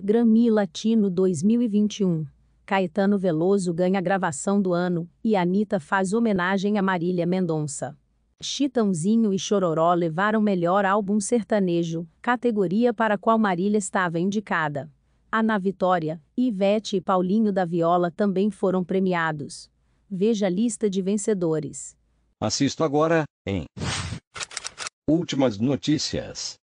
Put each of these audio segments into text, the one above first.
Grammy Latino 2021. Caetano Veloso ganha gravação do ano e Anitta faz homenagem a Marília Mendonça. Chitãozinho e Chororó levaram melhor álbum sertanejo, categoria para a qual Marília estava indicada. Ana Vitória, Ivete e Paulinho da Viola também foram premiados. Veja a lista de vencedores. Assisto agora, em Últimas notícias.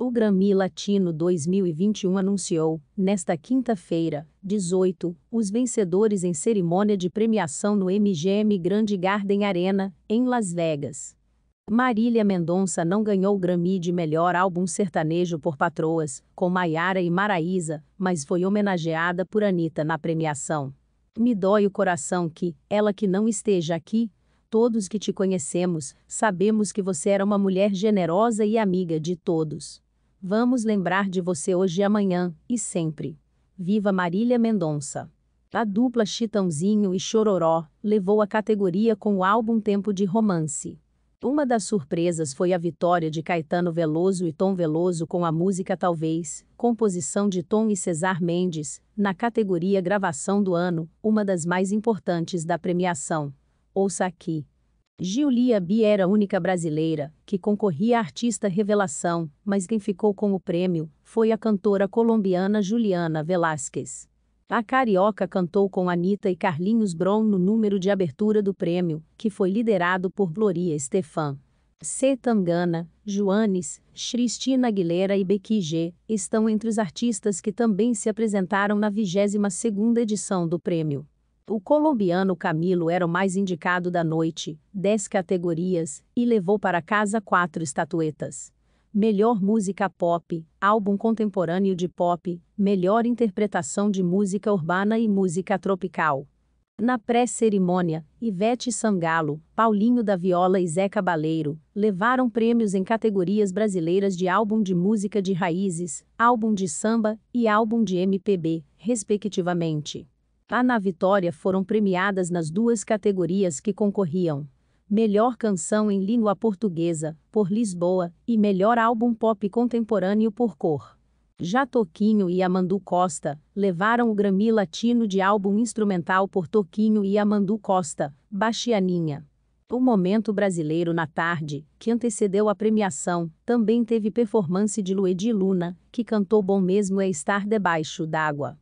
O Grammy Latino 2021 anunciou, nesta quinta-feira, 18, os vencedores em cerimônia de premiação no MGM Grand Garden Arena, em Las Vegas. Marília Mendonça não ganhou o Grammy de Melhor Álbum Sertanejo por Patroas, com Maiara e Maraísa, mas foi homenageada por Anitta na premiação. Me dói o coração que, ela que não esteja aqui, todos que te conhecemos, sabemos que você era uma mulher generosa e amiga de todos. Vamos lembrar de você hoje e amanhã, e sempre. Viva Marília Mendonça! A dupla Chitãozinho e Chororó levou a categoria com o álbum Tempo de Romance. Uma das surpresas foi a vitória de Caetano Veloso e Tom Veloso com a música Talvez, composição de Tom e Cesar Mendes, na categoria Gravação do Ano, uma das mais importantes da premiação. Ouça aqui. Giulia Bi era a única brasileira que concorria à artista revelação, mas quem ficou com o prêmio foi a cantora colombiana Juliana Velásquez. A carioca cantou com Anitta e Carlinhos Brown no número de abertura do prêmio, que foi liderado por Gloria Estefan. C. Tangana, Joanes, Cristina Aguilera e Becky G estão entre os artistas que também se apresentaram na 22ª edição do prêmio. O colombiano Camilo era o mais indicado da noite, 10 categorias, e levou para casa quatro estatuetas. Melhor música pop, álbum contemporâneo de pop, melhor interpretação de música urbana e música tropical. Na pré-cerimônia, Ivete Sangalo, Paulinho da Viola e Zé Cabaleiro levaram prêmios em categorias brasileiras de álbum de música de raízes, álbum de samba e álbum de MPB, respectivamente. Ana Vitória foram premiadas nas duas categorias que concorriam. Melhor canção em língua portuguesa, por Lisboa, e melhor álbum pop contemporâneo por cor. Já Toquinho e Amandu Costa levaram o Grammy Latino de álbum instrumental por Toquinho e Amandu Costa, Baixianinha. O Momento Brasileiro na Tarde, que antecedeu a premiação, também teve performance de Luedi Luna, que cantou Bom Mesmo é Estar Debaixo d'Água.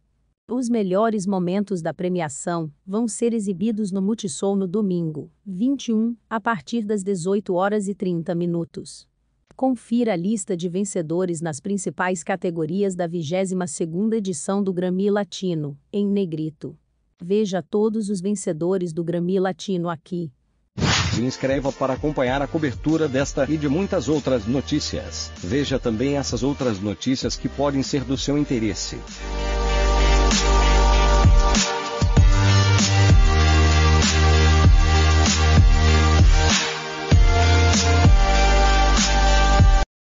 Os melhores momentos da premiação vão ser exibidos no Multishow no domingo, 21, a partir das 18 horas e 30 minutos. Confira a lista de vencedores nas principais categorias da 22ª edição do Grammy Latino, em negrito. Veja todos os vencedores do Grammy Latino aqui. Se inscreva para acompanhar a cobertura desta e de muitas outras notícias. Veja também essas outras notícias que podem ser do seu interesse. Thank you.